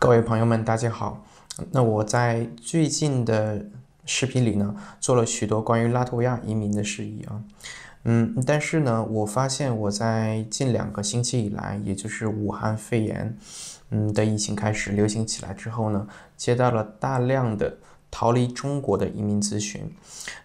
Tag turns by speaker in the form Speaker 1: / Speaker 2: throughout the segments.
Speaker 1: 各位朋友们，大家好。那我在最近的视频里呢，做了许多关于拉脱维亚移民的事宜啊，嗯，但是呢，我发现我在近两个星期以来，也就是武汉肺炎，嗯的疫情开始流行起来之后呢，接到了大量的。逃离中国的移民咨询，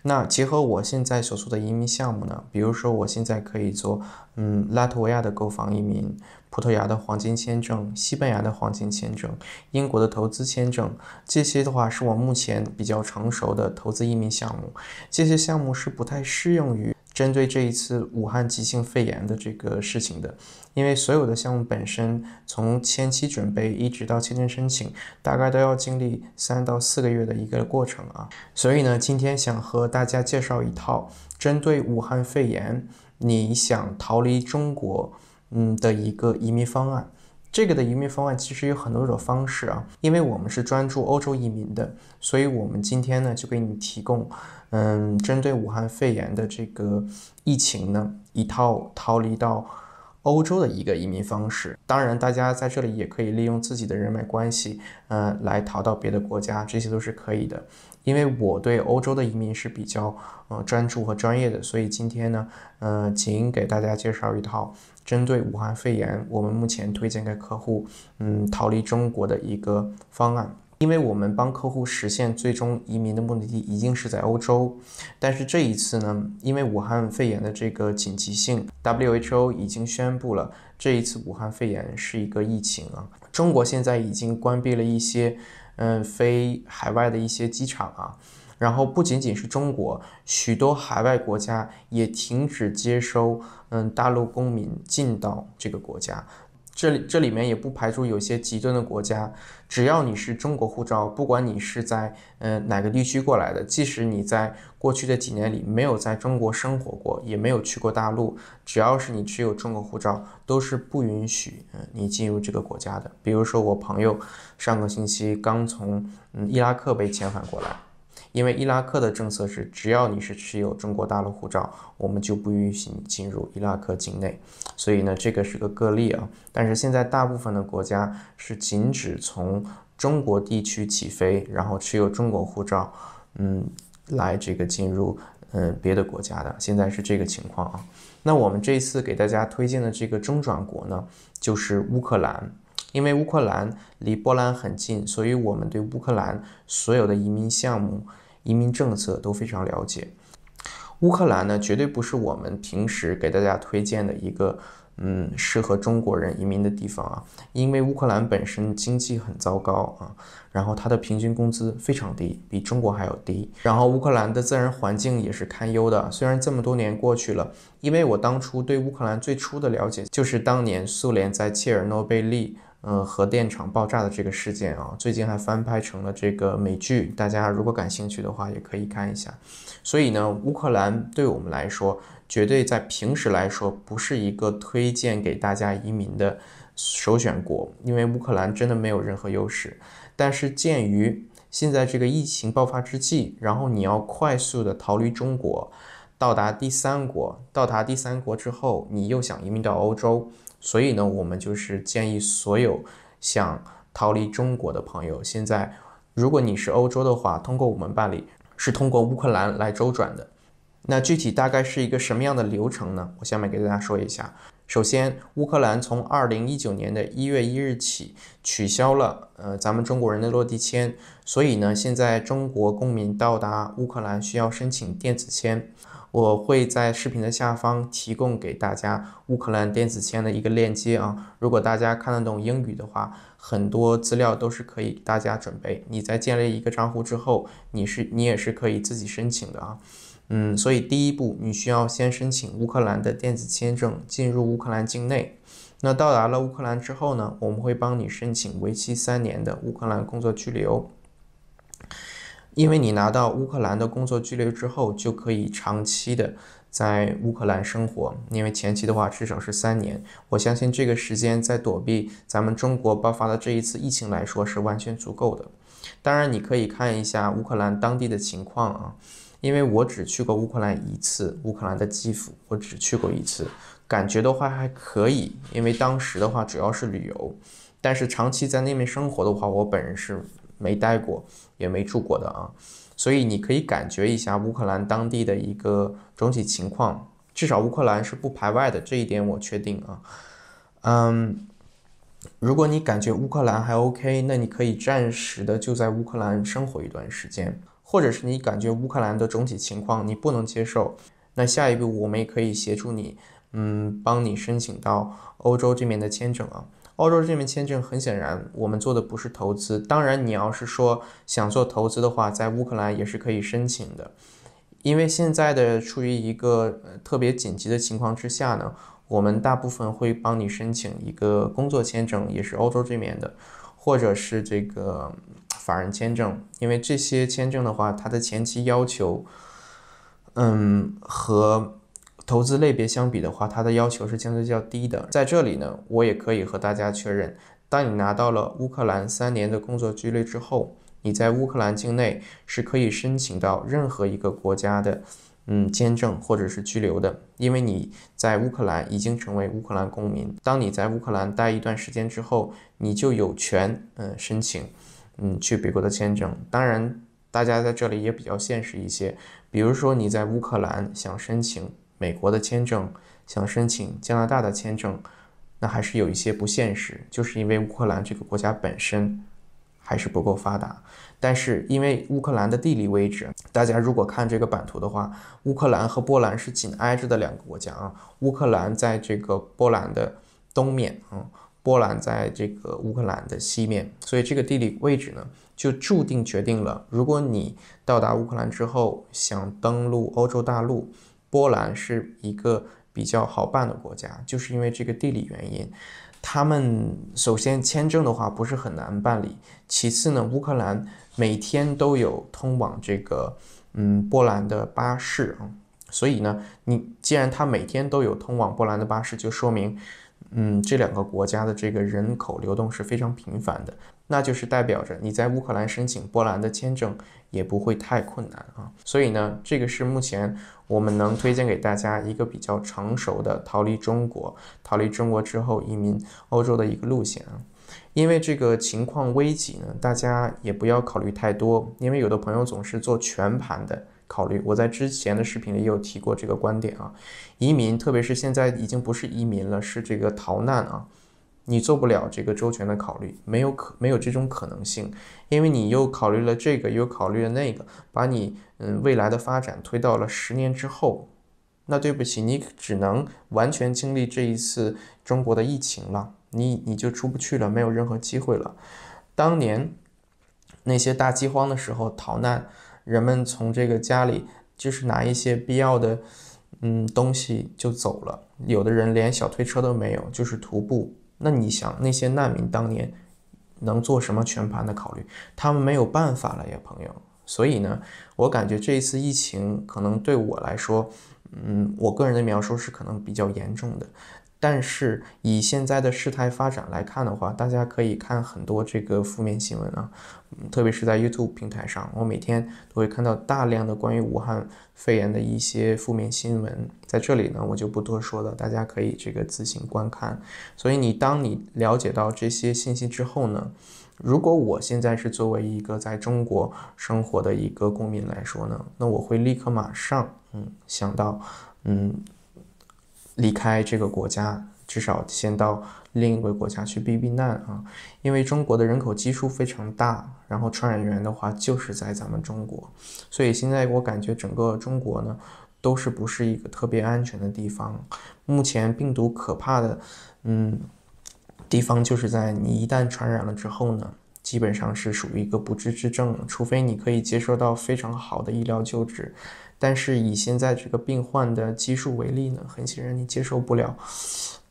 Speaker 1: 那结合我现在所说的移民项目呢？比如说，我现在可以做，嗯，拉脱维亚的购房移民，葡萄牙的黄金签证，西班牙的黄金签证，英国的投资签证，这些的话是我目前比较成熟的投资移民项目。这些项目是不太适用于。针对这一次武汉急性肺炎的这个事情的，因为所有的项目本身从前期准备一直到签证申请，大概都要经历三到四个月的一个过程啊，所以呢，今天想和大家介绍一套针对武汉肺炎，你想逃离中国，嗯的一个移民方案。这个的移民方案其实有很多种方式啊，因为我们是专注欧洲移民的，所以我们今天呢就给你提供，嗯，针对武汉肺炎的这个疫情呢，一套逃离到。欧洲的一个移民方式，当然，大家在这里也可以利用自己的人脉关系，呃，来逃到别的国家，这些都是可以的。因为我对欧洲的移民是比较，呃，专注和专业的，所以今天呢，呃，仅给大家介绍一套针对武汉肺炎，我们目前推荐给客户，嗯，逃离中国的一个方案。因为我们帮客户实现最终移民的目的地一定是在欧洲，但是这一次呢，因为武汉肺炎的这个紧急性，WHO 已经宣布了这一次武汉肺炎是一个疫情啊。中国现在已经关闭了一些，嗯，非海外的一些机场啊，然后不仅仅是中国，许多海外国家也停止接收，嗯，大陆公民进到这个国家。这里这里面也不排除有些极端的国家，只要你是中国护照，不管你是在呃哪个地区过来的，即使你在过去的几年里没有在中国生活过，也没有去过大陆，只要是你持有中国护照，都是不允许嗯你进入这个国家的。比如说我朋友上个星期刚从嗯伊拉克被遣返过来。因为伊拉克的政策是，只要你是持有中国大陆护照，我们就不允许你进入伊拉克境内。所以呢，这个是个个例啊。但是现在大部分的国家是禁止从中国地区起飞，然后持有中国护照，嗯，来这个进入嗯别的国家的。现在是这个情况啊。那我们这次给大家推荐的这个中转国呢，就是乌克兰，因为乌克兰离波兰很近，所以我们对乌克兰所有的移民项目。移民政策都非常了解。乌克兰呢，绝对不是我们平时给大家推荐的一个，嗯，适合中国人移民的地方啊。因为乌克兰本身经济很糟糕啊，然后它的平均工资非常低，比中国还要低。然后乌克兰的自然环境也是堪忧的。虽然这么多年过去了，因为我当初对乌克兰最初的了解就是当年苏联在切尔诺贝利。嗯，核电厂爆炸的这个事件啊，最近还翻拍成了这个美剧，大家如果感兴趣的话，也可以看一下。所以呢，乌克兰对我们来说，绝对在平时来说，不是一个推荐给大家移民的首选国，因为乌克兰真的没有任何优势。但是鉴于现在这个疫情爆发之际，然后你要快速的逃离中国，到达第三国，到达第三国之后，你又想移民到欧洲。所以呢，我们就是建议所有想逃离中国的朋友，现在如果你是欧洲的话，通过我们办理是通过乌克兰来周转的。那具体大概是一个什么样的流程呢？我下面给大家说一下。首先，乌克兰从二零一九年的一月一日起取消了呃咱们中国人的落地签，所以呢，现在中国公民到达乌克兰需要申请电子签。我会在视频的下方提供给大家乌克兰电子签的一个链接啊，如果大家看得懂英语的话，很多资料都是可以大家准备。你在建立一个账户之后，你是你也是可以自己申请的啊，嗯，所以第一步你需要先申请乌克兰的电子签证进入乌克兰境内，那到达了乌克兰之后呢，我们会帮你申请为期三年的乌克兰工作居留。因为你拿到乌克兰的工作居留之后，就可以长期的在乌克兰生活。因为前期的话，至少是三年。我相信这个时间在躲避咱们中国爆发的这一次疫情来说是完全足够的。当然，你可以看一下乌克兰当地的情况啊。因为我只去过乌克兰一次，乌克兰的基辅，我只去过一次，感觉的话还可以。因为当时的话主要是旅游，但是长期在那边生活的话，我本人是。没待过也没住过的啊，所以你可以感觉一下乌克兰当地的一个总体情况，至少乌克兰是不排外的这一点我确定啊。嗯，如果你感觉乌克兰还 OK，那你可以暂时的就在乌克兰生活一段时间，或者是你感觉乌克兰的总体情况你不能接受，那下一步我们也可以协助你，嗯，帮你申请到欧洲这边的签证啊。欧洲这边签证很显然，我们做的不是投资。当然，你要是说想做投资的话，在乌克兰也是可以申请的。因为现在的处于一个特别紧急的情况之下呢，我们大部分会帮你申请一个工作签证，也是欧洲这边的，或者是这个法人签证。因为这些签证的话，它的前期要求，嗯和。投资类别相比的话，它的要求是相对较低的。在这里呢，我也可以和大家确认：，当你拿到了乌克兰三年的工作居留之后，你在乌克兰境内是可以申请到任何一个国家的，嗯，签证或者是居留的，因为你在乌克兰已经成为乌克兰公民。当你在乌克兰待一段时间之后，你就有权，嗯，申请，嗯，去美国的签证。当然，大家在这里也比较现实一些，比如说你在乌克兰想申请。美国的签证想申请加拿大的签证，那还是有一些不现实，就是因为乌克兰这个国家本身还是不够发达。但是因为乌克兰的地理位置，大家如果看这个版图的话，乌克兰和波兰是紧挨着的两个国家啊。乌克兰在这个波兰的东面，嗯，波兰在这个乌克兰的西面，所以这个地理位置呢，就注定决定了，如果你到达乌克兰之后想登陆欧洲大陆。波兰是一个比较好办的国家，就是因为这个地理原因。他们首先签证的话不是很难办理，其次呢，乌克兰每天都有通往这个嗯波兰的巴士啊，所以呢，你既然它每天都有通往波兰的巴士，就说明嗯这两个国家的这个人口流动是非常频繁的。那就是代表着你在乌克兰申请波兰的签证也不会太困难啊，所以呢，这个是目前我们能推荐给大家一个比较成熟的逃离中国、逃离中国之后移民欧洲的一个路线啊。因为这个情况危急呢，大家也不要考虑太多，因为有的朋友总是做全盘的考虑。我在之前的视频里也有提过这个观点啊，移民特别是现在已经不是移民了，是这个逃难啊。你做不了这个周全的考虑，没有可没有这种可能性，因为你又考虑了这个，又考虑了那个，把你嗯未来的发展推到了十年之后。那对不起，你只能完全经历这一次中国的疫情了，你你就出不去了，没有任何机会了。当年那些大饥荒的时候逃难，人们从这个家里就是拿一些必要的嗯东西就走了，有的人连小推车都没有，就是徒步。那你想那些难民当年能做什么全盘的考虑？他们没有办法了，呀，朋友。所以呢，我感觉这一次疫情可能对我来说，嗯，我个人的描述是可能比较严重的。但是以现在的事态发展来看的话，大家可以看很多这个负面新闻啊，特别是在 YouTube 平台上，我每天都会看到大量的关于武汉肺炎的一些负面新闻。在这里呢，我就不多说了，大家可以这个自行观看。所以你当你了解到这些信息之后呢，如果我现在是作为一个在中国生活的一个公民来说呢，那我会立刻马上，嗯，想到，嗯。离开这个国家，至少先到另一个国家去避避难啊！因为中国的人口基数非常大，然后传染源的话就是在咱们中国，所以现在我感觉整个中国呢都是不是一个特别安全的地方。目前病毒可怕的，嗯，地方就是在你一旦传染了之后呢。基本上是属于一个不治之症，除非你可以接受到非常好的医疗救治。但是以现在这个病患的基数为例呢，很显然你接受不了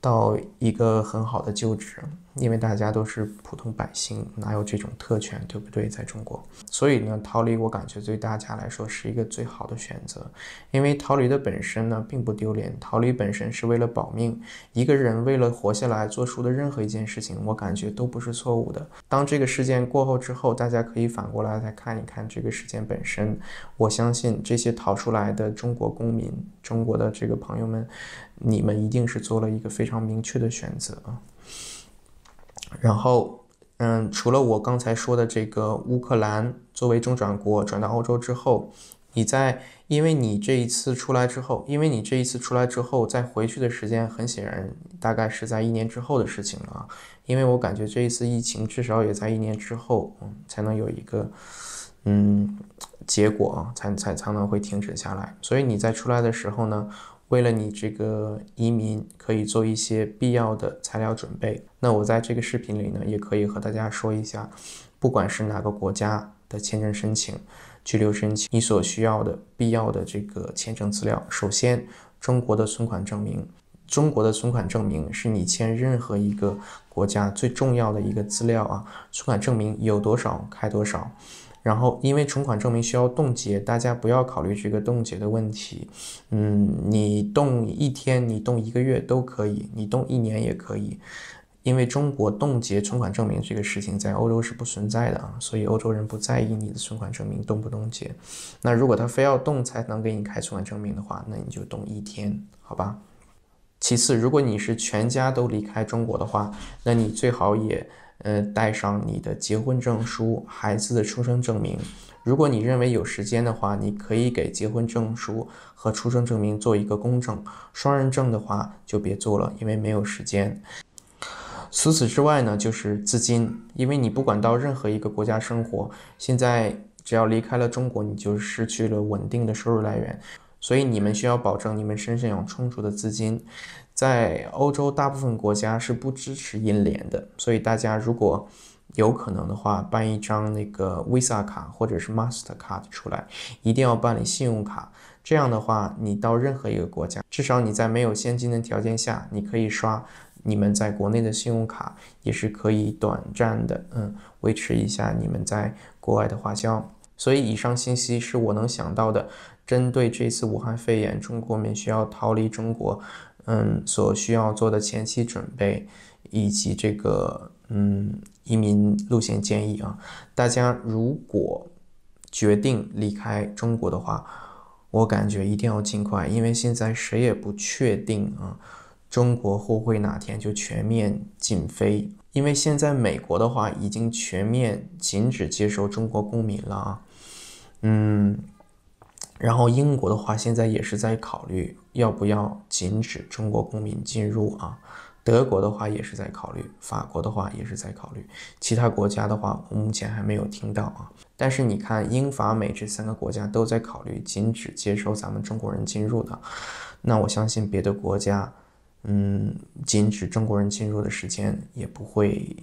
Speaker 1: 到一个很好的救治。因为大家都是普通百姓，哪有这种特权，对不对？在中国，所以呢，逃离我感觉对大家来说是一个最好的选择。因为逃离的本身呢，并不丢脸。逃离本身是为了保命，一个人为了活下来做出的任何一件事情，我感觉都不是错误的。当这个事件过后之后，大家可以反过来再看一看这个事件本身。我相信这些逃出来的中国公民、中国的这个朋友们，你们一定是做了一个非常明确的选择啊。然后，嗯，除了我刚才说的这个乌克兰作为中转国转到欧洲之后，你在因为你这一次出来之后，因为你这一次出来之后，再回去的时间很显然大概是在一年之后的事情了啊，因为我感觉这一次疫情至少也在一年之后嗯，才能有一个嗯结果啊，才才才能会停止下来。所以你在出来的时候呢？为了你这个移民可以做一些必要的材料准备，那我在这个视频里呢，也可以和大家说一下，不管是哪个国家的签证申请、居留申请，你所需要的必要的这个签证资料。首先，中国的存款证明，中国的存款证明是你签任何一个国家最重要的一个资料啊。存款证明有多少开多少。然后，因为存款证明需要冻结，大家不要考虑这个冻结的问题。嗯，你冻一天，你冻一个月都可以，你冻一年也可以。因为中国冻结存款证明这个事情在欧洲是不存在的啊，所以欧洲人不在意你的存款证明冻不冻结。那如果他非要冻才能给你开存款证明的话，那你就冻一天，好吧？其次，如果你是全家都离开中国的话，那你最好也。呃，带上你的结婚证书、孩子的出生证明。如果你认为有时间的话，你可以给结婚证书和出生证明做一个公证。双认证的话就别做了，因为没有时间。除此之外呢，就是资金，因为你不管到任何一个国家生活，现在只要离开了中国，你就失去了稳定的收入来源，所以你们需要保证你们身上有充足的资金。在欧洲大部分国家是不支持银联的，所以大家如果有可能的话，办一张那个 Visa 卡或者是 Mastercard 出来，一定要办理信用卡。这样的话，你到任何一个国家，至少你在没有现金的条件下，你可以刷你们在国内的信用卡，也是可以短暂的，嗯，维持一下你们在国外的花销。所以，以上信息是我能想到的，针对这次武汉肺炎，中国们需要逃离中国。嗯，所需要做的前期准备，以及这个嗯移民路线建议啊，大家如果决定离开中国的话，我感觉一定要尽快，因为现在谁也不确定啊，中国会不会哪天就全面禁飞，因为现在美国的话已经全面禁止接受中国公民了啊，嗯。然后英国的话，现在也是在考虑要不要禁止中国公民进入啊。德国的话也是在考虑，法国的话也是在考虑，其他国家的话，我目前还没有听到啊。但是你看，英法美这三个国家都在考虑禁止接收咱们中国人进入的，那我相信别的国家，嗯，禁止中国人进入的时间也不会。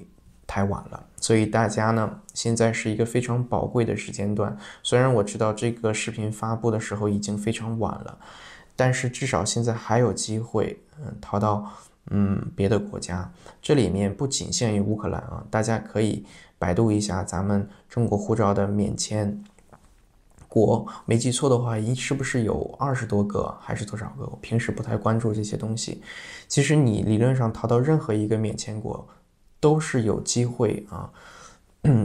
Speaker 1: 太晚了，所以大家呢，现在是一个非常宝贵的时间段。虽然我知道这个视频发布的时候已经非常晚了，但是至少现在还有机会，嗯，逃到嗯别的国家。这里面不仅限于乌克兰啊，大家可以百度一下咱们中国护照的免签国。没记错的话，一是不是有二十多个还是多少个？我平时不太关注这些东西。其实你理论上逃到任何一个免签国。都是有机会啊，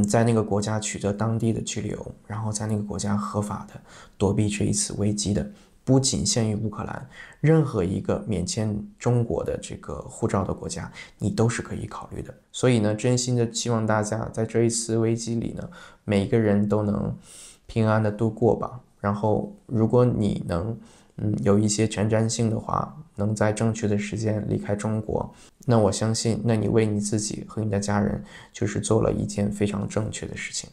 Speaker 1: 在那个国家取得当地的居留，然后在那个国家合法的躲避这一次危机的，不仅限于乌克兰，任何一个免签中国的这个护照的国家，你都是可以考虑的。所以呢，真心的希望大家在这一次危机里呢，每个人都能平安的度过吧。然后，如果你能。嗯，有一些前瞻性的话，能在正确的时间离开中国，那我相信，那你为你自己和你的家人，就是做了一件非常正确的事情。